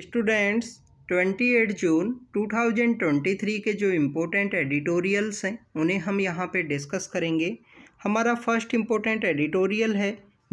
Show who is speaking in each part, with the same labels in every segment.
Speaker 1: students 28 जून 2023 के जो important editorials हैं उन्हें हम यहाँ पे डिस्कस करेंगे हमारा फर्स्ट इम्पोर्टेंट एडिटोरियल है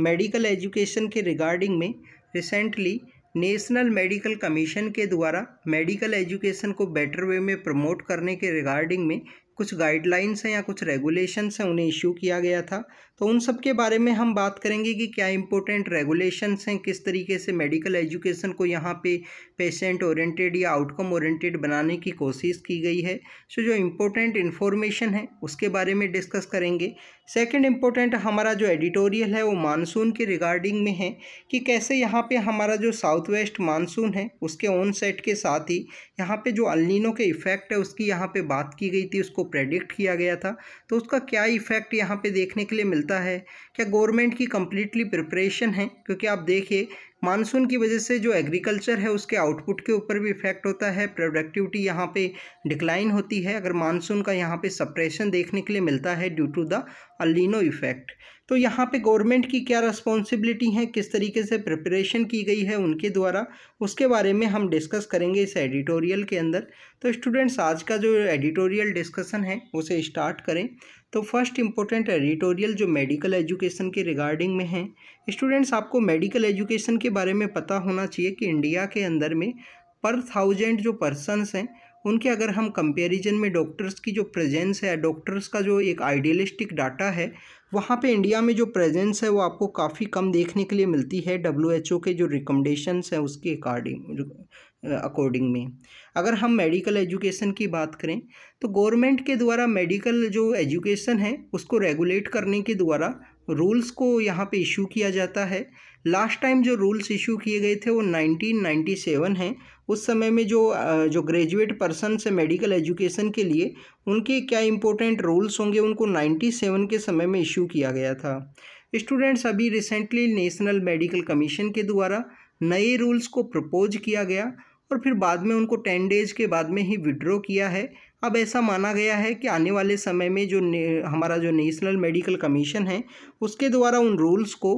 Speaker 1: मेडिकल एजुकेशन के रिगार्डिंग में रिसेंटली नेशनल मेडिकल कमीशन के द्वारा मेडिकल एजुकेशन को बेटर वे में प्रमोट करने के रिगार्डिंग में कुछ गाइडलाइंस हैं या कुछ रेगुलेशंस हैं उन्हें इश्यू किया गया था तो उन सब के बारे में हम बात करेंगे कि क्या इम्पोर्टेंट रेगुलेशंस हैं किस तरीके से मेडिकल एजुकेशन को यहाँ पे पेशेंट ओरिएंटेड या आउटकम ओरिएंटेड बनाने की कोशिश की गई है सो जो इम्पोर्टेंट इन्फॉर्मेशन है उसके बारे में डिस्कस करेंगे सेकंड इम्पोर्टेंट हमारा जो एडिटोरियल है वो मानसून के रिगार्डिंग में है कि कैसे यहाँ पे हमारा जो साउथ वेस्ट मानसून है उसके ऑन सेट के साथ ही यहाँ पे जो अलिनों के इफ़ेक्ट है उसकी यहाँ पे बात की गई थी उसको प्रेडिक्ट किया गया था तो उसका क्या इफ़ेक्ट यहाँ पे देखने के लिए मिलता है क्या गवर्नमेंट की कम्प्लीटली प्रिपरेशन है क्योंकि आप देखिए मानसून की वजह से जो एग्रीकल्चर है उसके आउटपुट के ऊपर भी इफेक्ट होता है प्रोडक्टिविटी यहाँ पे डिक्लाइन होती है अगर मानसून का यहाँ पे सप्रेशन देखने के लिए मिलता है due to the El Nino effect तो यहाँ पे गवर्नमेंट की क्या रिस्पॉन्सिबिलिटी है किस तरीके से प्रिपरेशन की गई है उनके द्वारा उसके बारे में हम डिस्कस करेंगे इस एडिटोरियल के अंदर तो स्टूडेंट्स आज का जो एडिटोरियल डिस्कसन है उसे स्टार्ट करें तो फर्स्ट इम्पोर्टेंट एडिटोरियल जो मेडिकल एजुकेशन के रिगार्डिंग में है स्टूडेंट्स आपको मेडिकल एजुकेशन के बारे में पता होना चाहिए कि इंडिया के अंदर में पर थाउजेंड जो पर्सनस हैं उनके अगर हम कंपैरिजन में डॉक्टर्स की जो प्रेजेंस है डॉक्टर्स का जो एक आइडियलिस्टिक डाटा है वहाँ पे इंडिया में जो प्रेजेंस है वो आपको काफ़ी कम देखने के लिए मिलती है डब्ल्यू के जो रिकमेंडेशंस हैं उसके अकॉर्डिंग अकॉर्डिंग में अगर हम मेडिकल एजुकेशन की बात करें तो गवर्नमेंट के द्वारा मेडिकल जो एजुकेशन है उसको रेगुलेट करने के द्वारा रूल्स को यहाँ पे इशू किया जाता है लास्ट टाइम जो रूल्स इशू किए गए थे वो 1997 हैं उस समय में जो जो ग्रेजुएट पर्सन से मेडिकल एजुकेशन के लिए उनके क्या इंपॉर्टेंट रूल्स होंगे उनको नाइन्टी सेवन के समय में इशू किया गया था स्टूडेंट्स अभी रिसेंटली नेशनल मेडिकल कमीशन के द्वारा नए रूल्स को प्रपोज किया गया और फिर बाद में उनको टेन डेज के बाद में ही विड्रॉ किया है अब ऐसा माना गया है कि आने वाले समय में जो हमारा जो नेशनल मेडिकल कमीशन है उसके द्वारा उन रूल्स को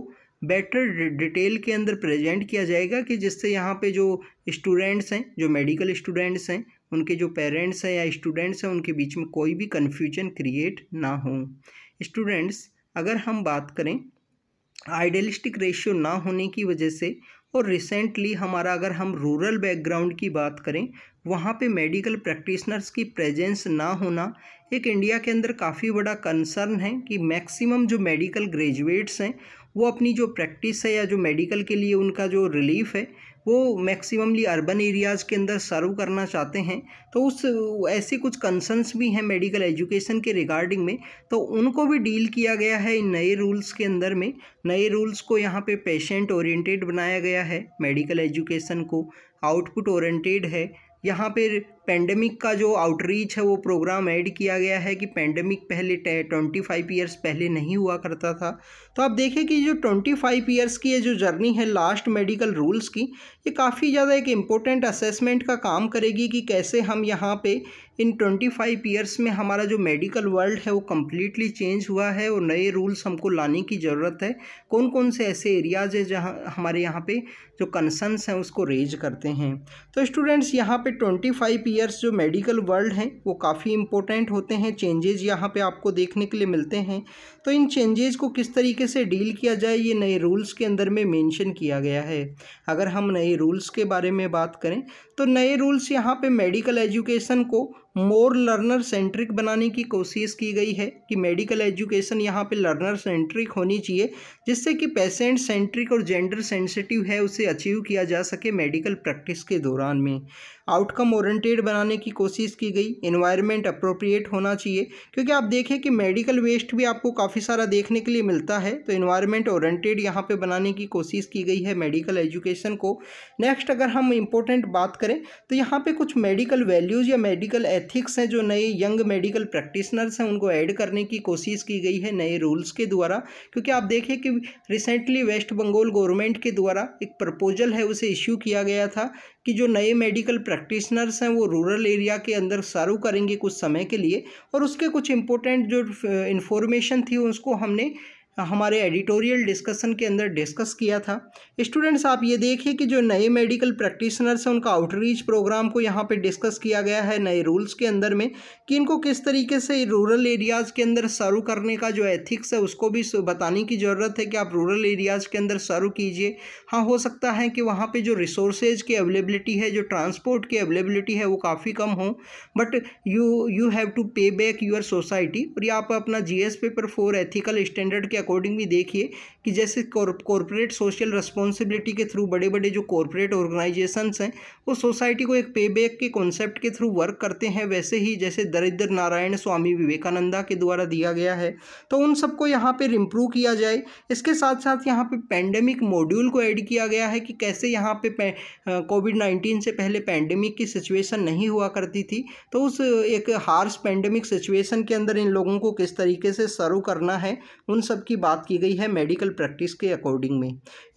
Speaker 1: बेटर डिटेल के अंदर प्रेजेंट किया जाएगा कि जिससे यहाँ पे जो स्टूडेंट्स हैं जो मेडिकल स्टूडेंट्स हैं उनके जो पेरेंट्स हैं या स्टूडेंट्स हैं उनके बीच में कोई भी कन्फ्यूजन क्रिएट ना हो स्टूडेंट्स अगर हम बात करें आइडियलिस्टिक रेशियो ना होने की वजह से और रिसेंटली हमारा अगर हम रूरल बैकग्राउंड की बात करें वहाँ पे मेडिकल प्रैक्टिशनर्स की प्रेजेंस ना होना एक इंडिया के अंदर काफ़ी बड़ा कंसर्न है कि मैक्सिमम जो मेडिकल ग्रेजुएट्स हैं वो अपनी जो प्रैक्टिस है या जो मेडिकल के लिए उनका जो रिलीफ है वो मैक्सिममली अर्बन एरियाज़ के अंदर सर्व करना चाहते हैं तो उस ऐसे कुछ कंसर्न्स भी हैं मेडिकल एजुकेशन के रिगार्डिंग में तो उनको भी डील किया गया है इन नए रूल्स के अंदर में नए रूल्स को यहाँ पे पेशेंट ओरिएंटेड बनाया गया है मेडिकल एजुकेशन को आउटपुट ओरिएंटेड है यहाँ पे पेंडेमिक का जो आउटरीच है वो प्रोग्राम ऐड किया गया है कि पेंडेमिक पहले ट्वेंटी फाइव ईयर्स पहले नहीं हुआ करता था तो आप देखें कि जो ट्वेंटी फाइव ईयर्स की ये जो जर्नी है लास्ट मेडिकल रूल्स की ये काफ़ी ज़्यादा एक इम्पोर्टेंट असेसमेंट का काम करेगी कि कैसे हम यहाँ पे इन ट्वेंटी फाइव ईयर्स में हमारा जो मेडिकल वर्ल्ड है वो कम्प्लीटली चेंज हुआ है और नए रूल्स हमको लाने की ज़रूरत है कौन कौन से ऐसे एरियाज है जहाँ हमारे यहाँ पर जो कंसर्नस हैं उसको रेज करते हैं तो स्टूडेंट्स यहाँ पर ट्वेंटी फाइव ईयर्स जो मेडिकल वर्ल्ड हैं वो काफ़ी इम्पोर्टेंट होते हैं चेंजेज यहाँ पे आपको देखने के लिए मिलते हैं तो इन चेंजेज को किस तरीके से डील किया जाए ये नए रूल्स के अंदर में मेंशन किया गया है अगर हम नए रूल्स के बारे में बात करें तो नए रूल्स यहाँ पे मेडिकल एजुकेशन को मोर लर्नर सेंट्रिक बनाने की कोशिश की गई है कि मेडिकल एजुकेशन यहाँ पे लर्नर सेंट्रिक होनी चाहिए जिससे कि पेशेंट सेंट्रिक और जेंडर सेंसिटिव है उसे अचीव किया जा सके मेडिकल प्रैक्टिस के दौरान में आउटकम ओरिएंटेड बनाने की कोशिश की गई इन्वायरमेंट अप्रोप्रिएट होना चाहिए क्योंकि आप देखें कि मेडिकल वेस्ट भी आपको काफ़ी सारा देखने के लिए मिलता है तो इन्वायरमेंट ओरेंटेड यहाँ पे बनाने की कोशिश की गई है मेडिकल एजुकेशन को नेक्स्ट अगर हम इम्पोर्टेंट बात करें तो यहाँ पे कुछ मेडिकल वैल्यूज़ या मेडिकल एथिक्स हैं जो नए यंग मेडिकल प्रैक्टिशनर्स हैं उनको ऐड करने की कोशिश की गई है नए रूल्स के द्वारा क्योंकि आप देखें कि रिसेंटली वेस्ट बंगाल गवर्नमेंट के द्वारा एक प्रपोजल है उसे इश्यू किया गया था कि जो नए मेडिकल प्रैक्टिशनर्स हैं वो रूरल एरिया के अंदर सर्व करेंगे कुछ समय के लिए और उसके कुछ इम्पोर्टेंट जो इन्फॉर्मेशन थी उसको हमने हमारे एडिटोरियल डिस्कशन के अंदर डिस्कस किया था स्टूडेंट्स आप ये देखें कि जो नए मेडिकल प्रैक्टिशनर्स हैं उनका आउटरीच प्रोग्राम को यहाँ पे डिस्कस किया गया है नए रूल्स के अंदर में कि इनको किस तरीके से रूरल एरियाज़ के अंदर सर्व करने का जो एथिक्स है उसको भी बताने की ज़रूरत है कि आप रूरल एरियाज़ के अंदर सर्व कीजिए हाँ हो सकता है कि वहाँ पर जो रिसोर्सेज की अवेलेबिलिटी है जो ट्रांसपोर्ट की अवेलेबिलिटी है वो काफ़ी कम हो but you you have to pay back your society और ये आप अपना G S paper four ethical standard के अकॉर्डिंग भी देखिए कि जैसे कॉरपोरेट सोशल रिस्पॉन्सिबिलिटी के थ्रू बड़े बड़े जो कॉरपोरेट ऑर्गेनाइजेशंस हैं वो सोसाइटी को एक पे बैक के कॉन्सेप्ट के थ्रू वर्क करते हैं वैसे ही जैसे दरिद्र नारायण स्वामी विवेकानंदा के द्वारा दिया गया है तो उन सबको यहाँ पर इम्प्रूव किया जाए इसके साथ साथ यहाँ पर पैंडेमिक मॉड्यूल को ऐड किया गया है कि कैसे यहाँ पर कोविड नाइन्टीन से पहले पैंडेमिक की सिचुएसन नहीं हुआ करती थी तो उस एक हार्स पैंडमिक सिचुएसन के अंदर इन लोगों को किस तरीके से सर्व करना है उन सब की बात की गई है मेडिकल प्रैक्टिस के अकॉर्डिंग में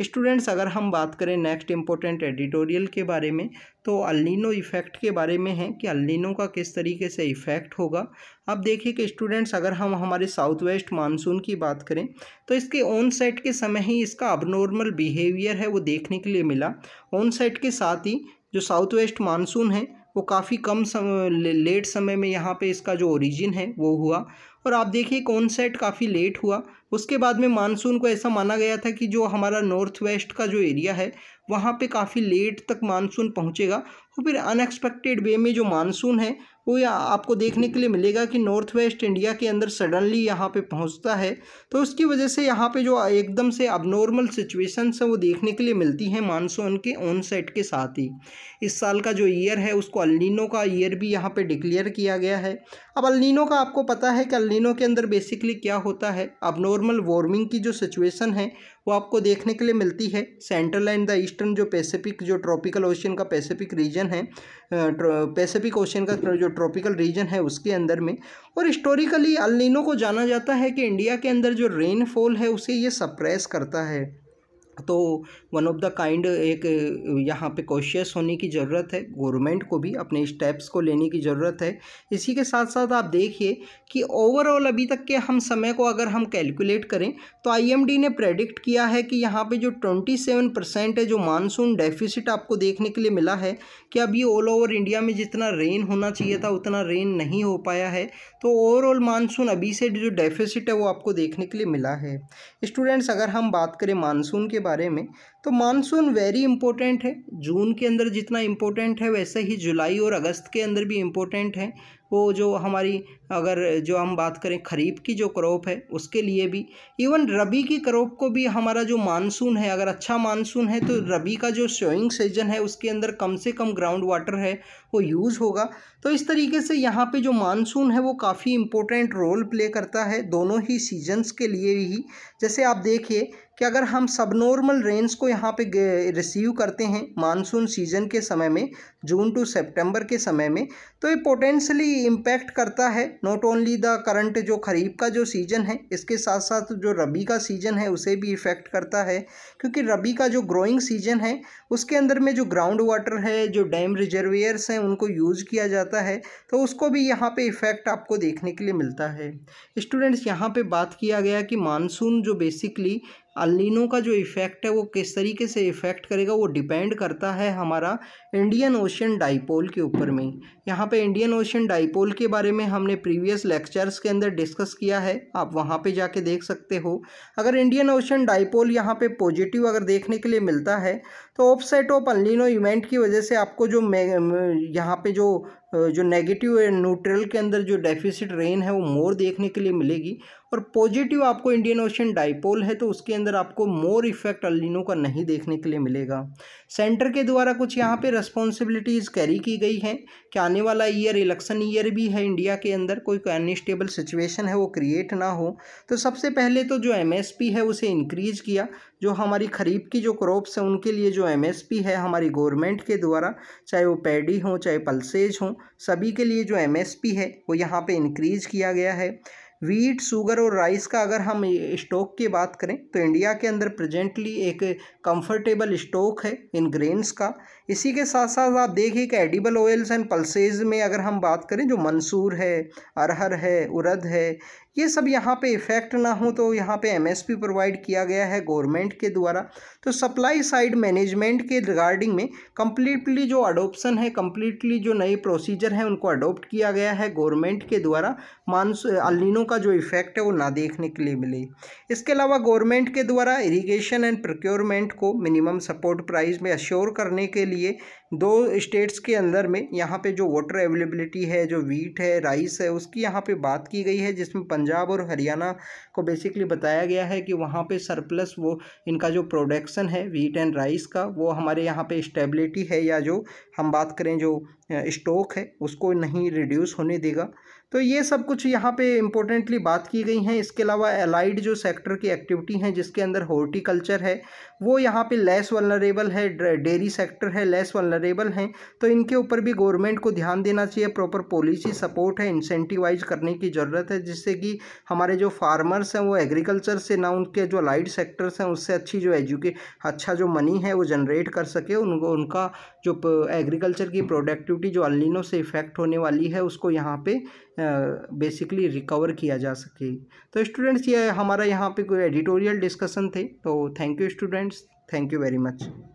Speaker 1: स्टूडेंट्स अगर हम बात करें नेक्स्ट इम्पोर्टेंट एडिटोरियल के बारे में तो अल्लिनो इफ़ेक्ट के बारे में है कि अल्लिनो का किस तरीके से इफ़ेक्ट होगा अब देखिए कि स्टूडेंट्स अगर हम हमारे साउथ वेस्ट मानसून की बात करें तो इसके ऑन साइट के समय ही इसका अबनॉर्मल बिहेवियर है वो देखने के लिए मिला ऑन साइट के साथ ही जो साउथ वेस्ट मानसून है वो काफ़ी कम सम, ले, लेट समय में यहाँ पे इसका जो ओरिजिन है वो हुआ और आप देखिए कॉन्सेट काफ़ी लेट हुआ उसके बाद में मानसून को ऐसा माना गया था कि जो हमारा नॉर्थ वेस्ट का जो एरिया है वहाँ पे काफ़ी लेट तक मानसून पहुँचेगा और फिर अनएक्सपेक्टेड वे में जो मानसून है वो या आपको देखने के लिए मिलेगा कि नॉर्थ वेस्ट इंडिया के अंदर सडनली यहाँ पे पहुँचता है तो उसकी वजह से यहाँ पे जो एकदम से अबनॉर्मल सिचुएशंस है वो देखने के लिए मिलती हैं मानसून के ऑन सेट के साथ ही इस साल का जो ईयर है उसको अलिनो का ईयर भी यहाँ पे डिक्लेयर किया गया है अब अलिनो का आपको पता है कि अलिनो के अंदर बेसिकली क्या होता है अब नॉर्मल वार्मिंग की जो सिचुएशन है वो आपको देखने के लिए मिलती है सेंट्रल एंड द ईस्टर्न जो पैसिफिक जो ट्रॉपिकल ओशियन का पैसिफिक रीजन है पैसिफिक ओशियन का जो ट्रॉपिकल रीजन है उसके अंदर में और हिस्टोरिकली अलिनो को जाना जाता है कि इंडिया के अंदर जो रेनफॉल है उसे ये सप्रेस करता है तो वन ऑफ द काइंड एक यहाँ पे कॉशियस होने की ज़रूरत है गवर्नमेंट को भी अपने स्टेप्स को लेने की ज़रूरत है इसी के साथ साथ आप देखिए कि ओवरऑल अभी तक के हम समय को अगर हम कैलकुलेट करें तो आईएमडी ने प्रेडिक्ट किया है कि यहाँ पे जो ट्वेंटी सेवन परसेंट है जो मानसून डेफिसिट आपको देखने के लिए मिला है कि अभी ऑल ओवर इंडिया में जितना रेन होना चाहिए था उतना रेन नहीं हो पाया है तो ओवरऑल मानसून अभी से जो डेफिसिट है वो आपको देखने के लिए मिला है स्टूडेंट्स अगर हम बात करें मानसून के बारे बारे में तो मानसून वेरी इंपॉर्टेंट है जून के अंदर जितना इम्पोर्टेंट है वैसे ही जुलाई और अगस्त के अंदर भी इम्पोर्टेंट है वो जो हमारी अगर जो हम बात करें खरीफ की जो क्रॉप है उसके लिए भी इवन रबी की क्रॉप को भी हमारा जो मानसून है अगर अच्छा मानसून है तो रबी का जो शोइंग सीजन है उसके अंदर कम से कम ग्राउंड वाटर है वो यूज़ होगा तो इस तरीके से यहाँ पे जो मानसून है वो काफ़ी इम्पोर्टेंट रोल प्ले करता है दोनों ही सीजन्स के लिए ही जैसे आप देखिए कि अगर हम सब नॉर्मल रेंज को यहाँ पे रिसीव करते हैं मानसून सीजन के समय में जून टू सितंबर के समय में तो ये पोटेंशली इम्पैक्ट करता है नॉट ओनली द करंट जो खरीफ का जो सीज़न है इसके साथ साथ जो रबी का सीज़न है उसे भी इफ़ेक्ट करता है क्योंकि रबी का जो ग्रोइंग सीजन है उसके अंदर में जो ग्राउंड वाटर है जो डैम रिजर्वेयर्स हैं उनको यूज़ किया जाता है तो उसको भी यहाँ पे इफ़ेक्ट आपको देखने के लिए मिलता है स्टूडेंट्स यहाँ पर बात किया गया कि मानसून जो बेसिकली अलिनो का जो इफ़ेक्ट है वो किस तरीके से इफ़ेक्ट करेगा वो डिपेंड करता है हमारा इंडियन ओशन डाइपोल के ऊपर में यहाँ पे इंडियन ओशन डाइपोल के बारे में हमने प्रीवियस लेक्चर्स के अंदर डिस्कस किया है आप वहाँ पे जाके देख सकते हो अगर इंडियन ओशन डाइपोल यहाँ पे पॉजिटिव अगर देखने के लिए मिलता है तो ऑफसेट ऑफ अलिनो इवेंट की वजह से आपको जो यहाँ पर जो जो नेगेटिव न्यूट्रल के अंदर जो डेफिसिट रेन है वो मोर देखने के लिए मिलेगी और पॉजिटिव आपको इंडियन ओशन डाइपोल है तो उसके अंदर आपको मोर इफेक्ट अल्लिनो का नहीं देखने के लिए मिलेगा सेंटर के द्वारा कुछ यहाँ पे रेस्पॉन्सिबिलिटीज़ कैरी की गई हैं कि आने वाला ईयर इलेक्शन ईयर भी है इंडिया के अंदर कोई अनस्टेबल सिचुएशन है वो क्रिएट ना हो तो सबसे पहले तो जो एम है उसे इंक्रीज़ किया जो हमारी खरीफ की जो क्रॉप्स हैं उनके लिए जो एम है हमारी गवर्नमेंट के द्वारा चाहे वो पैडी हों चाहे पल्सेज हों सभी के लिए जो एम है वो यहाँ पर इंक्रीज किया गया है वीट शुगर और राइस का अगर हम स्टॉक की बात करें तो इंडिया के अंदर प्रेजेंटली एक कंफर्टेबल स्टॉक है इन ग्रेन्स का इसी के साथ साथ आप देखिए कि एडिबल ऑयल्स एंड पल्सेज में अगर हम बात करें जो मंसूर है अरहर है उरद है ये सब यहाँ पे इफ़ेक्ट ना हो तो यहाँ पे एमएसपी प्रोवाइड किया गया है गवर्नमेंट के द्वारा तो सप्लाई साइड मैनेजमेंट के रिगार्डिंग में कम्प्लीटली जो अडोप्शन है कम्प्लीटली जो नए प्रोसीजर हैं उनको अडोप्ट किया गया है गवर्नमेंट के द्वारा मानसू अलिनों का जो इफ़ेक्ट है वो ना देखने के लिए मिले इसके अलावा गवर्नमेंट के द्वारा इरीगेशन एंड प्रोक्योरमेंट को मिनिमम सपोर्ट प्राइस में अश्योर करने के लिए लिए दो स्टेट्स के अंदर में यहाँ पे जो वाटर अवेलेबिलिटी है जो वीट है राइस है उसकी यहाँ पे बात की गई है जिसमें पंजाब और हरियाणा को बेसिकली बताया गया है कि वहाँ पे सरप्लस वो इनका जो प्रोडक्शन है वीट एंड राइस का वो हमारे यहाँ पे स्टेबिलिटी है या जो हम बात करें जो स्टॉक है उसको नहीं रिड्यूस होने देगा तो ये सब कुछ यहाँ पे इम्पोर्टेंटली बात की गई हैं इसके अलावा एलाइड जो सेक्टर की एक्टिविटी हैं जिसके अंदर हॉर्टिकल्चर है वो यहाँ पे लेस वनरेबल है डेयरी सेक्टर है लेस वनर वल्नरेबल हैं तो इनके ऊपर भी गवर्नमेंट को ध्यान देना चाहिए प्रॉपर पॉलिसी सपोर्ट है इंसेंटिवाइज करने की ज़रूरत है जिससे कि हमारे जो फार्मर्स हैं वो एग्रीकल्चर से ना उनके जो लाइट सेक्टर्स हैं उससे अच्छी जो एजुके अच्छा जो मनी है वो जनरेट कर सके उनको उनका जो एग्रीकल्चर की प्रोडक्टिविटी जो अलिनों से इफ़ेक्ट होने वाली है उसको यहाँ पर बेसिकली रिकवर किया जा सके तो स्टूडेंट्स ये हमारा यहाँ पे कोई एडिटोरियल डिस्कशन थे तो thank you students thank you very much